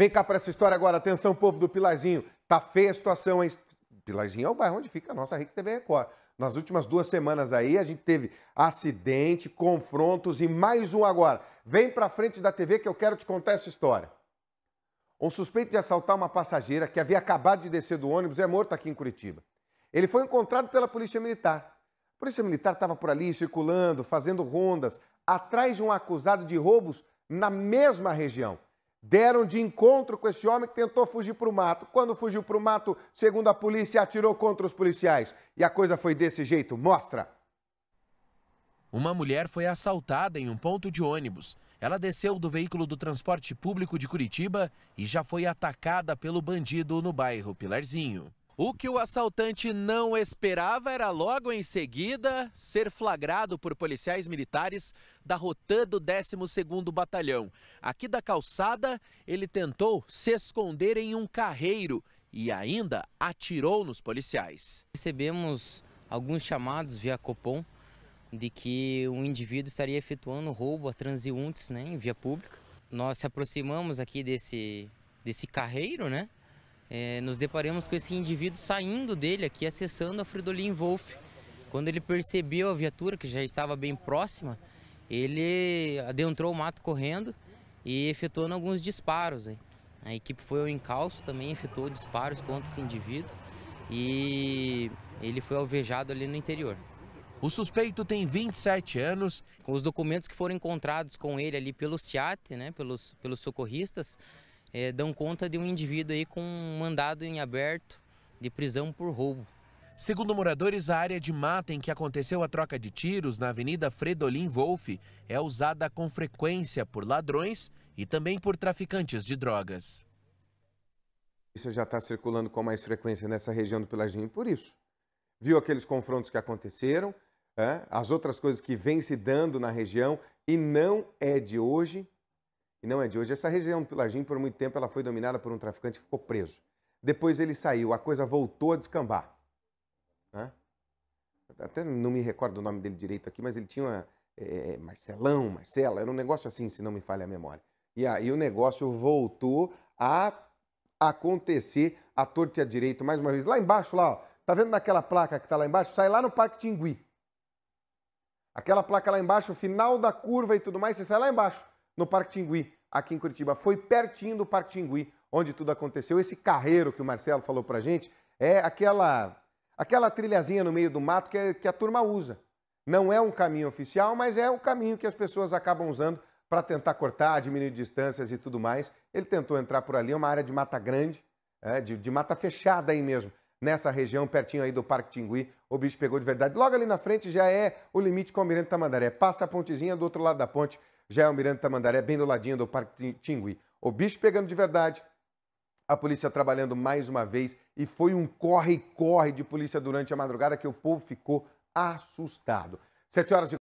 Vem cá para essa história agora. Atenção, povo do Pilarzinho. Tá feia a situação, hein? Pilarzinho é o bairro onde fica a nossa Rede TV Record. Nas últimas duas semanas aí, a gente teve acidente, confrontos e mais um agora. Vem para frente da TV que eu quero te contar essa história. Um suspeito de assaltar uma passageira que havia acabado de descer do ônibus é morto aqui em Curitiba. Ele foi encontrado pela Polícia Militar. A Polícia Militar estava por ali circulando, fazendo rondas, atrás de um acusado de roubos na mesma região deram de encontro com esse homem que tentou fugir para o mato. Quando fugiu para o mato, segundo a polícia, atirou contra os policiais. E a coisa foi desse jeito. Mostra! Uma mulher foi assaltada em um ponto de ônibus. Ela desceu do veículo do transporte público de Curitiba e já foi atacada pelo bandido no bairro Pilarzinho. O que o assaltante não esperava era logo em seguida ser flagrado por policiais militares da rotã do 12º Batalhão. Aqui da calçada, ele tentou se esconder em um carreiro e ainda atirou nos policiais. Recebemos alguns chamados via Copom de que um indivíduo estaria efetuando roubo a transeuntes né, em via pública. Nós se aproximamos aqui desse, desse carreiro, né? é, nos deparamos com esse indivíduo saindo dele aqui, acessando a Fridolin Wolf. Quando ele percebeu a viatura, que já estava bem próxima, ele adentrou o mato correndo e efetuando alguns disparos. Aí. A equipe foi ao encalço também, efetuou disparos contra esse indivíduo e ele foi alvejado ali no interior. O suspeito tem 27 anos. com Os documentos que foram encontrados com ele ali pelo CIAT, né, pelos, pelos socorristas, é, dão conta de um indivíduo aí com um mandado em aberto de prisão por roubo. Segundo moradores, a área de mata em que aconteceu a troca de tiros na Avenida Fredolin Wolf é usada com frequência por ladrões e também por traficantes de drogas. Isso já está circulando com mais frequência nessa região do Pelaginho, por isso. Viu aqueles confrontos que aconteceram, é, as outras coisas que vêm se dando na região, e não é de hoje e não é de hoje. Essa região do Pilarginho, por muito tempo, ela foi dominada por um traficante que ficou preso. Depois ele saiu, a coisa voltou a descambar. Né? Até não me recordo o nome dele direito aqui, mas ele tinha uma, é, Marcelão, Marcela, era um negócio assim, se não me falha a memória. E aí o negócio voltou a acontecer a torta e a direito mais uma vez. Lá embaixo, lá, ó, tá vendo naquela placa que tá lá embaixo? Sai lá no Parque Tingui. Aquela placa lá embaixo, final da curva e tudo mais, você sai lá embaixo no Parque Tingui, aqui em Curitiba. Foi pertinho do Parque Tingui, onde tudo aconteceu. Esse carreiro que o Marcelo falou pra gente é aquela aquela trilhazinha no meio do mato que, a, que a turma usa. Não é um caminho oficial, mas é o caminho que as pessoas acabam usando para tentar cortar, diminuir distâncias e tudo mais. Ele tentou entrar por ali, é uma área de mata grande, é, de, de mata fechada aí mesmo nessa região, pertinho aí do Parque Tingui, o bicho pegou de verdade. Logo ali na frente já é o limite com o Almirante Tamandaré. Passa a pontezinha do outro lado da ponte, já é o Mirante Tamandaré, bem do ladinho do Parque Tingui. O bicho pegando de verdade, a polícia trabalhando mais uma vez e foi um corre-corre de polícia durante a madrugada que o povo ficou assustado. Sete horas de